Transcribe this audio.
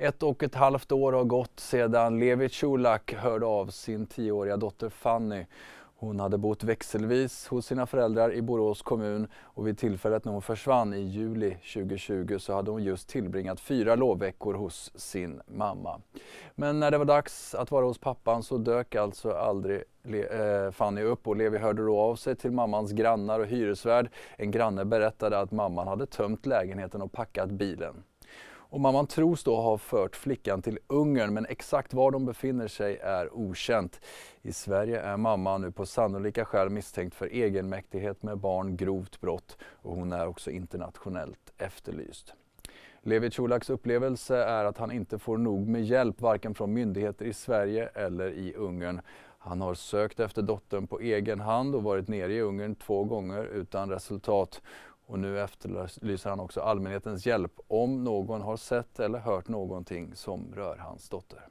Ett och ett halvt år har gått sedan Levi Chulak hörde av sin tioåriga dotter Fanny. Hon hade bott växelvis hos sina föräldrar i Borås kommun och vid tillfället när hon försvann i juli 2020 så hade hon just tillbringat fyra lovveckor hos sin mamma. Men när det var dags att vara hos pappan så dök alltså aldrig eh, Fanny upp och Levi hörde då av sig till mammans grannar och hyresvärd. En granne berättade att mamman hade tömt lägenheten och packat bilen och mamman tros då ha fört flickan till Ungern men exakt var de befinner sig är okänt. I Sverige är mamman nu på sannolika skäl misstänkt för egenmäktighet med barn, grovt brott och hon är också internationellt efterlyst. Levi Culaks upplevelse är att han inte får nog med hjälp varken från myndigheter i Sverige eller i Ungern. Han har sökt efter dottern på egen hand och varit nere i Ungern två gånger utan resultat. Och nu efterlyser han också allmänhetens hjälp om någon har sett eller hört någonting som rör hans dotter.